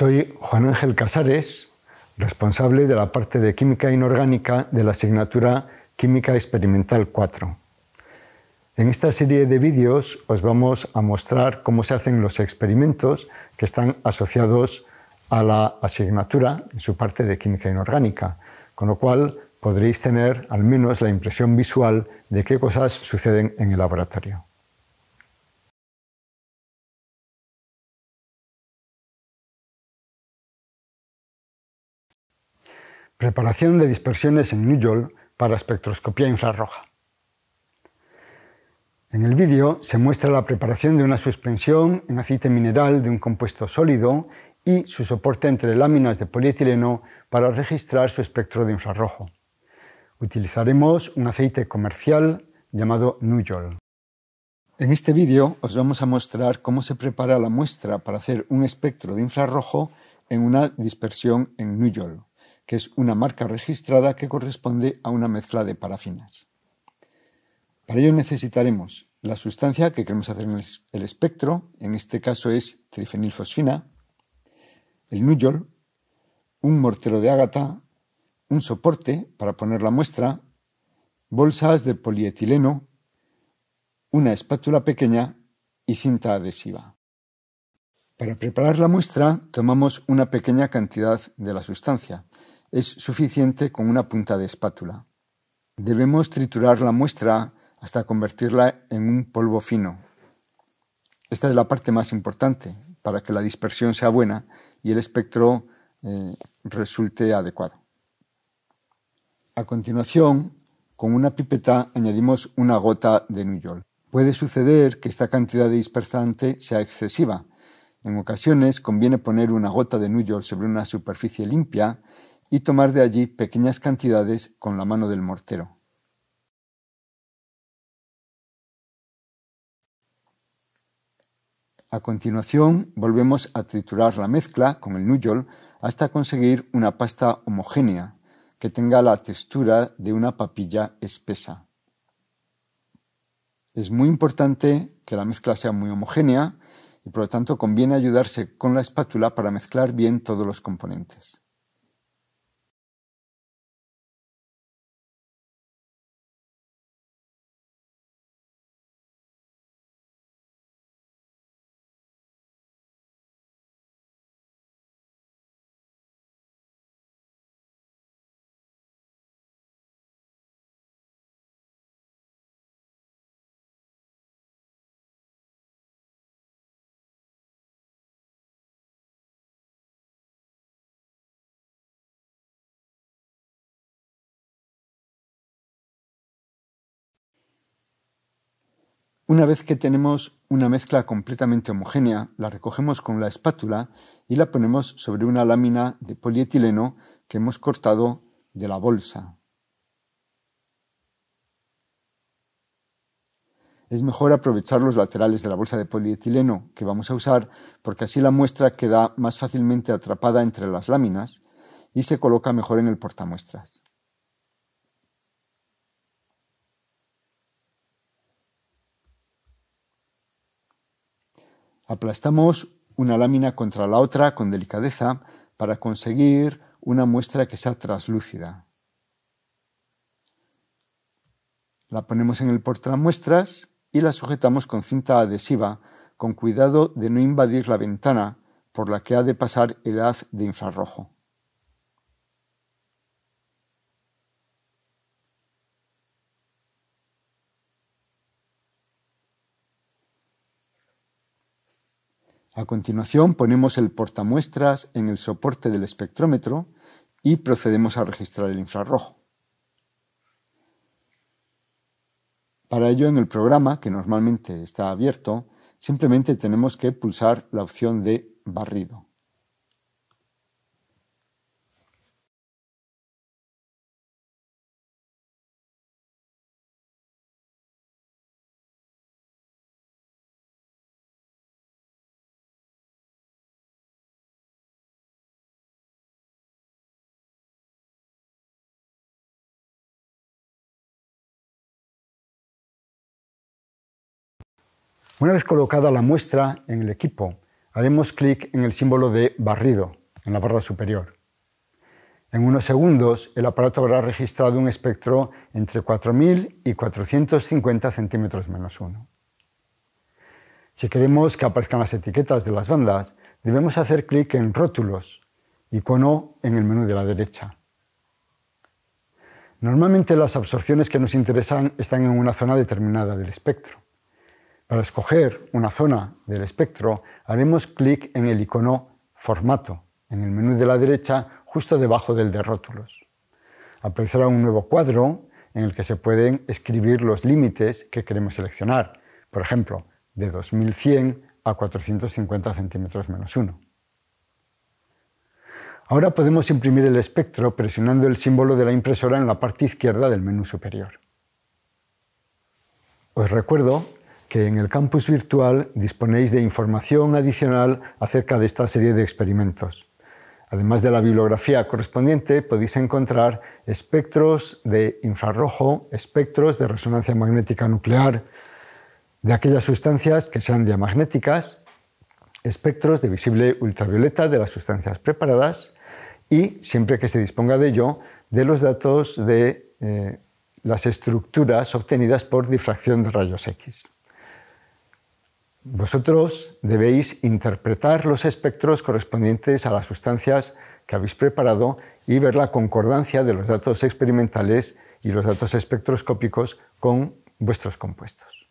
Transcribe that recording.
Soy Juan Ángel Casares, responsable de la parte de Química Inorgánica de la asignatura Química Experimental 4. En esta serie de vídeos os vamos a mostrar cómo se hacen los experimentos que están asociados a la asignatura en su parte de Química Inorgánica, con lo cual podréis tener al menos la impresión visual de qué cosas suceden en el laboratorio. Preparación de dispersiones en Newell para espectroscopía infrarroja. En el vídeo se muestra la preparación de una suspensión en aceite mineral de un compuesto sólido y su soporte entre láminas de polietileno para registrar su espectro de infrarrojo. Utilizaremos un aceite comercial llamado Nuyol. En este vídeo os vamos a mostrar cómo se prepara la muestra para hacer un espectro de infrarrojo en una dispersión en Nuyol que es una marca registrada que corresponde a una mezcla de parafinas. Para ello necesitaremos la sustancia que queremos hacer en el espectro, en este caso es trifenilfosfina, el nuyol, un mortero de ágata, un soporte para poner la muestra, bolsas de polietileno, una espátula pequeña y cinta adhesiva. Para preparar la muestra tomamos una pequeña cantidad de la sustancia, es suficiente con una punta de espátula. Debemos triturar la muestra hasta convertirla en un polvo fino. Esta es la parte más importante para que la dispersión sea buena y el espectro eh, resulte adecuado. A continuación, con una pipeta añadimos una gota de nuyol. Puede suceder que esta cantidad de dispersante sea excesiva. En ocasiones conviene poner una gota de nuyol sobre una superficie limpia y tomar de allí pequeñas cantidades con la mano del mortero. A continuación volvemos a triturar la mezcla con el nuyol hasta conseguir una pasta homogénea que tenga la textura de una papilla espesa. Es muy importante que la mezcla sea muy homogénea y por lo tanto conviene ayudarse con la espátula para mezclar bien todos los componentes. Una vez que tenemos una mezcla completamente homogénea, la recogemos con la espátula y la ponemos sobre una lámina de polietileno que hemos cortado de la bolsa. Es mejor aprovechar los laterales de la bolsa de polietileno que vamos a usar porque así la muestra queda más fácilmente atrapada entre las láminas y se coloca mejor en el portamuestras. Aplastamos una lámina contra la otra con delicadeza para conseguir una muestra que sea translúcida. La ponemos en el muestras y la sujetamos con cinta adhesiva con cuidado de no invadir la ventana por la que ha de pasar el haz de infrarrojo. A continuación ponemos el portamuestras en el soporte del espectrómetro y procedemos a registrar el infrarrojo. Para ello en el programa, que normalmente está abierto, simplemente tenemos que pulsar la opción de barrido. Una vez colocada la muestra en el equipo, haremos clic en el símbolo de barrido en la barra superior. En unos segundos, el aparato habrá registrado un espectro entre 4.000 y 450 centímetros menos 1. Si queremos que aparezcan las etiquetas de las bandas, debemos hacer clic en Rótulos, icono en el menú de la derecha. Normalmente las absorciones que nos interesan están en una zona determinada del espectro. Para escoger una zona del espectro, haremos clic en el icono Formato, en el menú de la derecha, justo debajo del de rótulos. Aparecerá un nuevo cuadro en el que se pueden escribir los límites que queremos seleccionar, por ejemplo, de 2100 a 450 centímetros menos 1. Ahora podemos imprimir el espectro presionando el símbolo de la impresora en la parte izquierda del menú superior. Os recuerdo que en el campus virtual disponéis de información adicional acerca de esta serie de experimentos. Además de la bibliografía correspondiente, podéis encontrar espectros de infrarrojo, espectros de resonancia magnética nuclear de aquellas sustancias que sean diamagnéticas, espectros de visible ultravioleta de las sustancias preparadas y, siempre que se disponga de ello, de los datos de eh, las estructuras obtenidas por difracción de rayos X. Vosotros debéis interpretar los espectros correspondientes a las sustancias que habéis preparado y ver la concordancia de los datos experimentales y los datos espectroscópicos con vuestros compuestos.